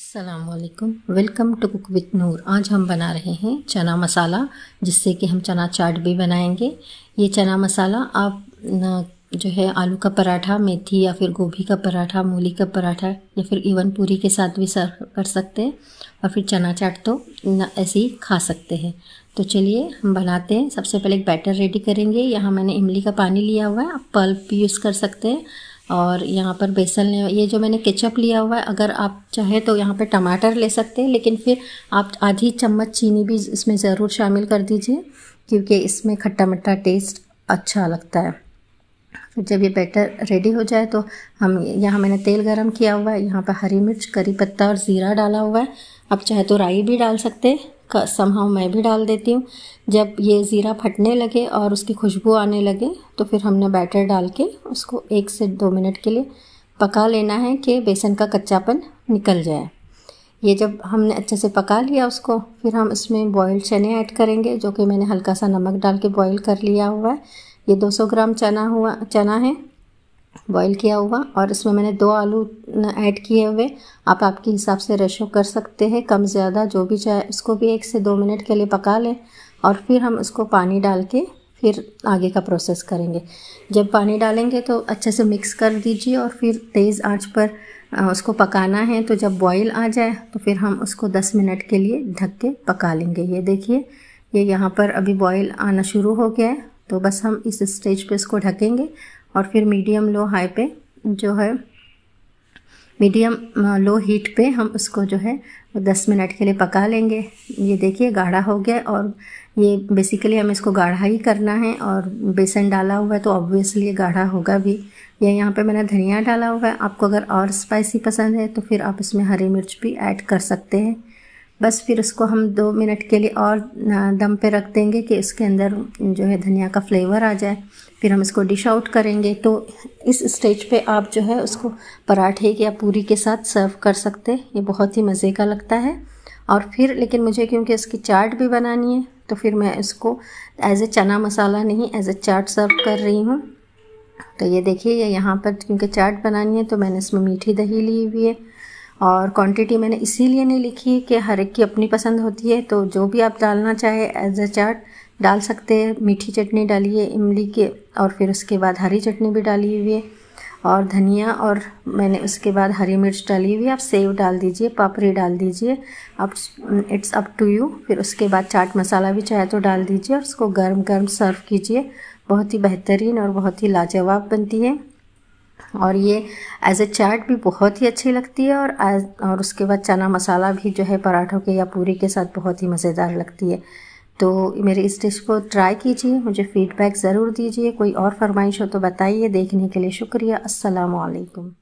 असलकम welcome to cook with Noor आज हम बना रहे हैं चना मसाला जिससे कि हम चना चाट भी बनाएंगे ये चना मसाला आप जो है आलू का पराठा मेथी या फिर गोभी का पराठा मूली का पराठा या फिर इवन पूरी के साथ भी सर्व कर सकते हैं और फिर चना चाट तो ऐसे ही खा सकते हैं तो चलिए हम बनाते हैं सबसे पहले एक बैटर रेडी करेंगे यहाँ मैंने इमली का पानी लिया हुआ है आप पल्प यूज़ कर सकते हैं और यहाँ पर बेसन ले ये जो मैंने केचप लिया हुआ है अगर आप चाहे तो यहाँ पे टमाटर ले सकते हैं लेकिन फिर आप आधी चम्मच चीनी भी इसमें ज़रूर शामिल कर दीजिए क्योंकि इसमें खट्टा मट्टा टेस्ट अच्छा लगता है फिर जब ये बैटर रेडी हो जाए तो हम यहाँ मैंने तेल गरम किया हुआ है यहाँ पर हरी मिर्च करी पत्ता और ज़ीरा डाला हुआ है आप चाहे तो राई भी डाल सकते हैं का समाव मैं भी डाल देती हूँ जब ये ज़ीरा फटने लगे और उसकी खुशबू आने लगे तो फिर हमने बैटर डाल के उसको एक से दो मिनट के लिए पका लेना है कि बेसन का कच्चापन निकल जाए ये जब हमने अच्छे से पका लिया उसको फिर हम इसमें बॉयल चने ऐड करेंगे जो कि मैंने हल्का सा नमक डाल के बॉयल कर लिया हुआ है ये 200 ग्राम चना हुआ चना है बॉयल किया हुआ और इसमें मैंने दो आलू ऐड किए हुए आप आपके हिसाब से रेशो कर सकते हैं कम ज़्यादा जो भी चाहे उसको भी एक से दो मिनट के लिए पका लें और फिर हम उसको पानी डाल के फिर आगे का प्रोसेस करेंगे जब पानी डालेंगे तो अच्छे से मिक्स कर दीजिए और फिर तेज़ आंच पर उसको पकाना है तो जब बॉईल आ जाए तो फिर हम उसको 10 मिनट के लिए ढक के पका लेंगे ये देखिए ये यहाँ पर अभी बॉईल आना शुरू हो गया है तो बस हम इस स्टेज पे इसको ढकेंगे और फिर मीडियम लो हाई पे जो है मीडियम लो हीट पे हम उसको जो है दस मिनट के लिए पका लेंगे ये देखिए गाढ़ा हो गया और ये बेसिकली हम इसको गाढ़ा ही करना है और बेसन डाला हुआ है तो ऑब्वियसली गाढ़ा होगा भी या यहाँ पे मैंने धनिया डाला हुआ है आपको अगर और स्पाइसी पसंद है तो फिर आप इसमें हरी मिर्च भी ऐड कर सकते हैं बस फिर उसको हम दो मिनट के लिए और दम पे रख देंगे कि उसके अंदर जो है धनिया का फ्लेवर आ जाए फिर हम इसको डिश आउट करेंगे तो इस स्टेज पे आप जो है उसको पराठे या पूरी के साथ सर्व कर सकते ये बहुत ही मज़े का लगता है और फिर लेकिन मुझे क्योंकि इसकी चाट भी बनानी है तो फिर मैं इसको एज ए चना मसाला नहीं एज ए चाट सर्व कर रही हूँ तो ये देखिए ये यहाँ पर क्योंकि चाट बनानी है तो मैंने इसमें मीठी दही ली हुई है और क्वांटिटी मैंने इसीलिए नहीं लिखी है कि हर एक की अपनी पसंद होती है तो जो भी आप डालना चाहे एज अ चाट डाल सकते हैं मीठी चटनी डालिए इमली के और फिर उसके बाद हरी चटनी भी डाली हुई है और धनिया और मैंने उसके बाद हरी मिर्च डाली हुई आप सेव डाल दीजिए पापड़ी डाल दीजिए अब इट्स अप टू यू फिर उसके बाद चाट मसाला भी चाहे तो डाल दीजिए और उसको गर्म गर्म सर्व कीजिए बहुत ही बेहतरीन और बहुत ही लाजवाब बनती है और ये एज ए चाट भी बहुत ही अच्छी लगती है और और उसके बाद चना मसाला भी जो है पराठों के या पूरी के साथ बहुत ही मज़ेदार लगती है तो मेरी इस डिश को ट्राई कीजिए मुझे फ़ीडबैक ज़रूर दीजिए कोई और फरमाइश हो तो बताइए देखने के लिए शुक्रिया असलकम